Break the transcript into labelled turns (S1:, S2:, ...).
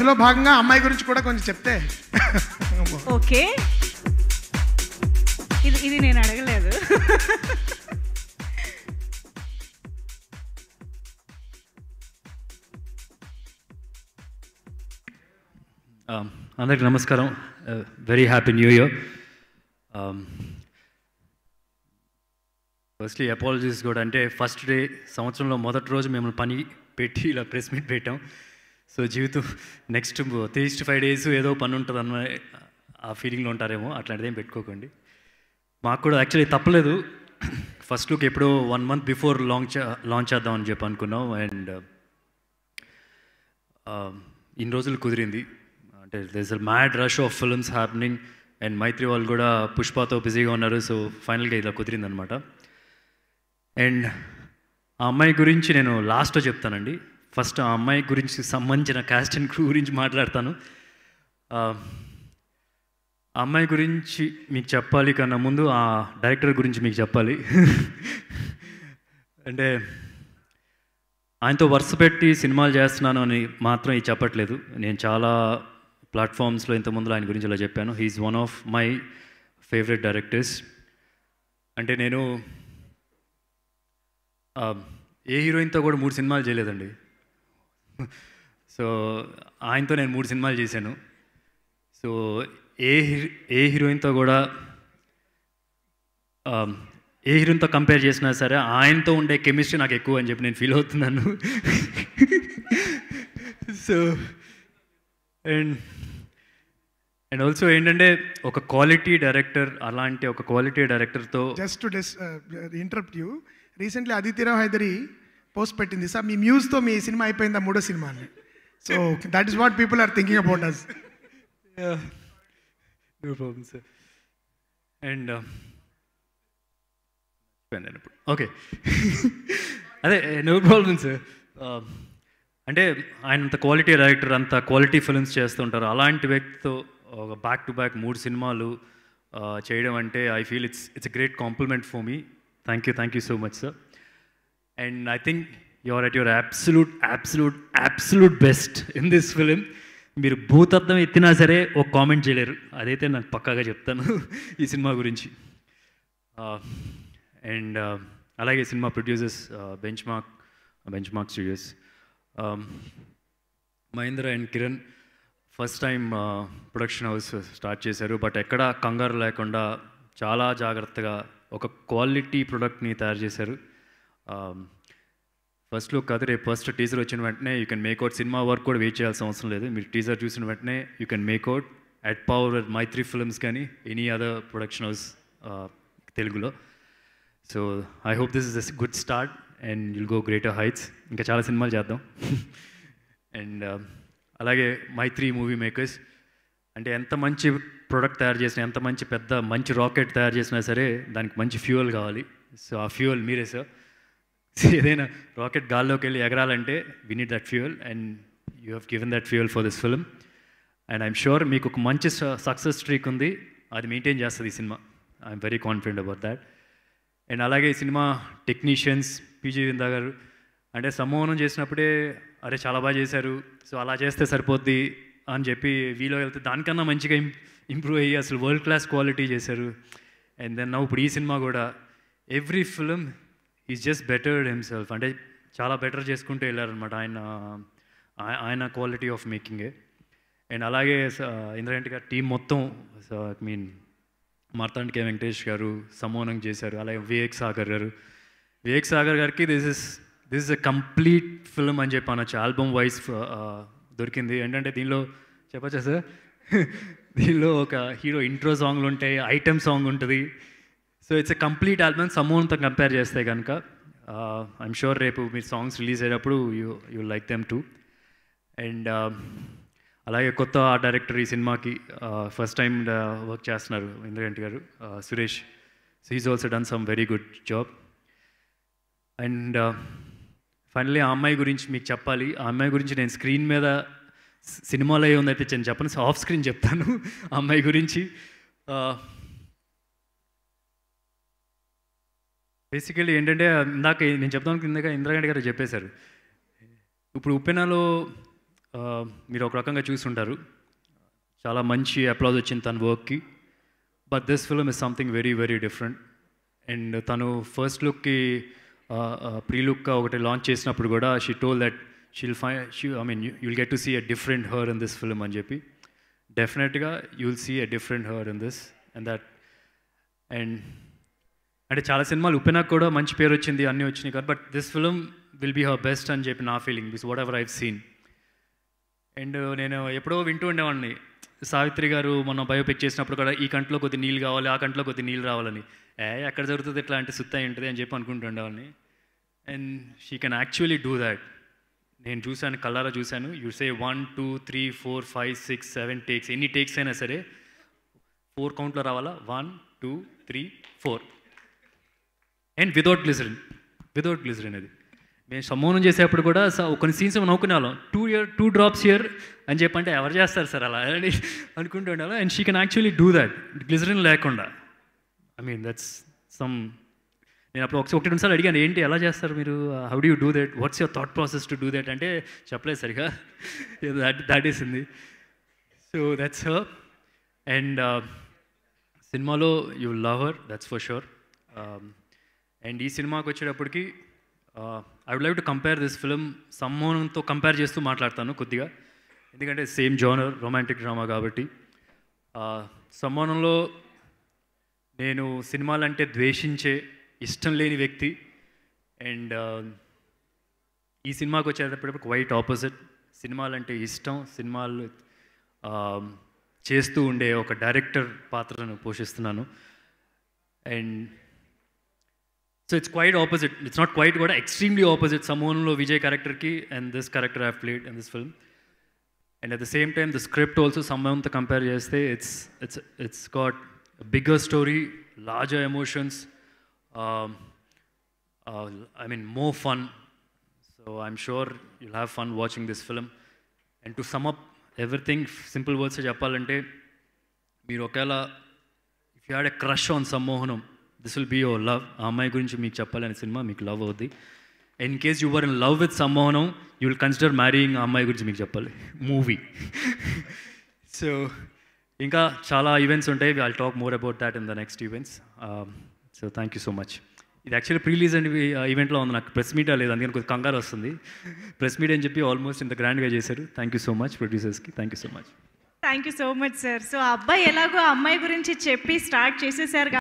S1: ఇందులో భాగంగా అమ్మాయి గురించి కూడా కొంచెం చెప్తే ఓకే ఇది ఇది నేను అడగలేదు um, అందరికి నమస్కారం very happy new year firstly apologies కూడా అంటే ఫస్ట్ డే సంవత్సరంలో మొదటి రోజు మిమ్మల్ని పని పెట్టి ఇలా ప్రెస్ మీట్ పెట్టాం సో జీవితం నెక్స్ట్ నెక్స్ట్ ఫైవ్ డేస్ ఏదో పని ఉంటుంది అన్న ఆ ఫీలింగ్లో ఉంటారేమో అట్లాంటిది ఏం పెట్టుకోకండి మాకు కూడా యాక్చువల్లీ తప్పలేదు ఫస్ట్ లుక్ ఎప్పుడో one month before launch launch చేద్దామని చెప్పి అనుకున్నాం అండ్ um, ఇన్ని రోజులు కుదిరింది అంటే this uh mad rush of films happening and Mythri వాళ్ళు కూడా పుష్పతో బిజీగా ఉన్నారు సో ఫైనల్గా ఇలా కుదిరిందనమాట అండ్ ఆ అమ్మాయి గురించి నేను లాస్ట్లో చెప్తానండి ఫస్ట్ ఆ అమ్మాయి గురించి సంబంధించిన క్యాస్ట్ అండ్ క్రూ గురించి మాట్లాడతాను ఆ అమ్మాయి గురించి మీకు చెప్పాలి కన్నా ముందు ఆ డైరెక్టర్ గురించి మీకు చెప్పాలి అంటే ఆయనతో వరుస పెట్టి సినిమాలు చేస్తున్నాను అని మాత్రం ఇది చెప్పట్లేదు నేను చాలా ప్లాట్ఫామ్స్లో ఇంతకుముందు ఆయన గురించి ఇలా చెప్పాను he's one of my favourite directors అంటే నేను ఏ హీరోయిన్తో కూడా మూడు సినిమాలు చేయలేదండి సో ఆయనతో నేను మూడు సినిమాలు చేశాను సో ఏ ఏ హీరోయిన్తో కూడా ఏ హీరోయిన్తో కంపేర్ చేసినా సరే ఆయనతో ఉండే కెమిస్ట్రీ నాకు ఎక్కువ అని చెప్పి నేను ఫీల్ అవుతున్నాను సో అండ్ అండ్ ఆల్సో ఏంటంటే ఒక క్వాలిటీ డైరెక్టర్ అలాంటి ఒక క్వాలిటీ డైరెక్టర్తో just interrupt you recently Aditi Rao Hydari post పెట్టింది సార్ మీ మ్యూజ్తో మీ సినిమా అయిపోయిందా మూడో సినిమా అని so that is what people are thinking about us no and okay అదే నో ప్రాబ్లం సార్ అంటే ఆయన అంత క్వాలిటీ డైరెక్టర్ అంత క్వాలిటీ ఫిల్మ్స్ చేస్తుంటారు అలాంటి వ్యక్తితో ఒక బ్యాక్ టు బ్యాక్ మూడు సినిమాలు uh, చేయడం అంటే I feel it's it's great compliment for me thank you thank you so much sir and I think your at your absolute absolute absolute best in this film మీరు భూతత్వం ఎత్తినా సరే ఒక comment చేయలేరు అదైతే నాకు పక్కాగా చెప్తాను ఈ సినిమా గురించి అండ్ అలాగే సినిమా producers benchmark benchmark studios Mahendra and Kiran first time production house start చేశారు బట్ ఎక్కడ కంగారు లేకుండా చాలా జాగ్రత్తగా ఒక క్వాలిటీ ప్రొడక్ట్ని తయారు చేశారు ఫస్ట్ లుక్ కాదు రేపు ఫస్ట్ టీజర్ వచ్చిన వెంటనే యూ కెన్ మేక్అవుట్ సినిమా వర్క్ కూడా వెయిట్ చేయాల్సిన అవసరం లేదు మీరు టీజర్ చూసిన వెంటనే you can make out at power Mythri films కానీ ఎనీ అదర్ ప్రొడక్షన్ హౌస్ తెలుగులో so I hope this is as good start and you'll go greater heights ఇంకా చాలా సినిమాలు చేద్దాం అండ్ um, అలాగే మైత్రి మూవీ మేకర్స్ అంటే ఎంత మంచి ప్రోడక్ట్ తయారు చేసినా ఎంత మంచి పెద్ద మంచి రాకెట్ తయారు చేసినా సరే దానికి మంచి ఫ్యూయల్ కావాలి సో ఆ ఫ్యూయల్ మీరే సార్ ఏదైనా రాకెట్ గాల్లోకి వెళ్ళి ఎగరాలంటే we need that fuel and you have given that fuel for this film and I'm sure మీకు ఒక మంచి సక్సెస్ స్ట్రీక్ ఉంది అది మెయింటైన్ చేస్తుంది ఈ సినిమా I'm very confident about that and అలాగే ఈ సినిమా టెక్నీషియన్స్ పీజీ విందా గారు అంటే సమ్మోహనం చేసినప్పుడే అరే చాలా బాగా చేశారు సో అలా చేస్తే సరిపోద్ది అని చెప్పి వీలో వెళ్తే దానికన్నా మంచిగా ఇంప్రూవ్ అయ్యి అసలు వరల్డ్ క్లాస్ క్వాలిటీ చేశారు అండ్ దెన్ నా ఇప్పుడు ఈ సినిమా కూడా every film is just bettered himself అంటే చాలా బెటర్ చేసుకుంటూ వెళ్ళారనమాట ఆయన ఆయన క్వాలిటీ ఆఫ్ మేకింగే అండ్ అలాగే ఇంద్రగంటి గారు టీం మొత్తం ఐ మీన్ కే వెంకటేష్ గారు సమోనం చేశారు అలాగే వివేక్ సాగర్ గారు వివేక్ సాగర్ గారికి this is this is a complete film అని చెప్పి అనొచ్చు ఆల్బమ్ వైజ్ దొరికింది ఏంటంటే దీనిలో చెప్పచ్చా సార్ దీనిలో ఒక హీరో ఇంట్రో సాంగ్లు ఉంటాయి ఐటెం సాంగ్ ఉంటుంది so it's a complete album సమూహంతో కంపేర్ చేస్తే కనుక ఐఎమ్ షూర్ రేపు మీ సాంగ్స్ రిలీజ్ అయినప్పుడు you you like them too and అలాగే కొత్త ఆ డైరెక్టర్ ఈ సినిమాకి ఫస్ట్ టైం వర్క్ చేస్తున్నారు ఇంద్రగంటి గారు uh, Suresh so is also done some very good job and finally ఆ అమ్మాయి గురించి మీకు చెప్పాలి ఆ అమ్మాయి గురించి నేను స్క్రీన్ మీద సినిమాలో ఏముందైతే నేను చెప్పను ఆఫ్ స్క్రీన్ చెప్తాను ఆ అమ్మాయి గురించి uh, బేసికలీ ఏంటంటే ఇందాక నేను చెప్తాను ఇందాక ఇందిరాగాంధీ గారు చెప్పేశారు ఇప్పుడు ఉప్పెనలో మీరు ఒక రకంగా చూస్తుంటారు చాలా మంచి అప్లాజ్ వచ్చింది తన వర్క్కి but this film is something very very different and తను ఫస్ట్ లుక్కి ప్రీ లుక్గా ఒకటి లాంచ్ చేసినప్పుడు కూడా షీ టోల్ దట్ షీల్ ఫై she I mean you'll get to see a different her in this film అని చెప్పి డెఫినెట్గా you'll see a different her in this and that and అంటే చాలా సినిమాలు ఉప్పినాక్ కూడా మంచి పేరు వచ్చింది అన్నీ వచ్చినాయి కాదు but this film will be her best అని చెప్పి నా ఫీలింగ్ బిస్ whatever I've seen and నేను ఎప్పుడో వింటూ ఉండేవాడిని సావిత్రి గారు మొన్న బయోపిక్ చేసినప్పుడు కూడా ఈ కంట్లో కొద్ది నీళ్ళు కావాలి ఆ కంట్లో కొద్ది నీళ్ళు రావాలని ఏ ఎక్కడ జరుగుతుంది ఇట్లా అంటే సుత్త ఏంటిది అని చెప్పి అనుకుంటుండేవాడిని and she can actually do that నేను చూశాను కల్లారా చూశాను you say one two three four five six seven takes ఎన్ని టేక్స్ అయినా సరే ఫోర్ కౌంట్లో రావాలా one two three four and without glycerin without glycerin అది మేము సమ్మోనం చేసేప్పుడు కూడా కొన్ని సీన్స్ నవ్వుకునే వాళ్ళం two ear two drops ear అని చెప్పంటే ఎవరు చేస్తారు సార్ అలా అని అనుకుంటూ ఉండాలి and she can actually do that glycerin లేకుండా ఐ మీన్ దట్స్ సమ్ నేను అప్పుడు ఒకసారి ఒకటి రెండుసార్లు అడిగాను ఏంటి ఎలా చేస్తారు మీరు how do do that what's your thought process to do that అంటే చెప్పలేదు సరిగా దాట్ ఉంది సో దట్స్ అండ్ సినిమాలో you love her that's for sure and ఈ సినిమాకి వచ్చేటప్పటికి I would live to compare this film సమ్మోనంతో కంపేర్ చేస్తూ మాట్లాడతాను కొద్దిగా ఎందుకంటే సేమ్ జోనర్ రొమాంటిక్ డ్రామా కాబట్టి సమ్మోనంలో నేను సినిమాలంటే ద్వేషించే ఇష్టం లేని వ్యక్తి అండ్ ఈ సినిమాకి వచ్చేటప్పటికి వైట్ ఆపోజిట్ సినిమాలంటే ఇష్టం సినిమాలు చేస్తూ ఉండే ఒక డైరెక్టర్ పాత్రను పోషిస్తున్నాను and So it's quite opposite. It's not quite, but extremely opposite. Someone Vijay character ki and this character I've played in this film. And at the same time, the script also, someone to compare yesterday, it's, it's, it's got bigger story, larger emotions, um, uh, I mean, more fun. So I'm sure you'll have fun watching this film. And to sum up everything, simple words, if you had a crush on Sammohanam, this will be your love ఆ అమ్మాయి గురించి మీకు చెప్పాలనే సినిమా మీకు love అవుద్ది in case your in love with Sammohanam you will consider marrying ఆ అమ్మాయి గురించి మీకు చెప్పాలి మూవీ సో ఇంకా చాలా ఈవెంట్స్ ఉంటాయి I talk more about that in the next events so thank you so much ఇది యాక్చువల్లీ ప్రీలీజ్ అండ్ ఈవెంట్లో ఉంది నాకు ప్రెస్ మీట్ లేదు అందుకని కొంచెం కంగారు వస్తుంది ప్రెస్ మీట్ అని చెప్పి ఆల్మోస్ట్ ఇంత గ్రాండ్గా చేశారు థ్యాంక్ యూ సో మచ్ ప్రొడ్యూసర్స్కి thank you so much thank you so much sir so అబ్బాయి ఎలాగో అమ్మాయి గురించి చెప్పి స్టార్ట్ చేసేసారు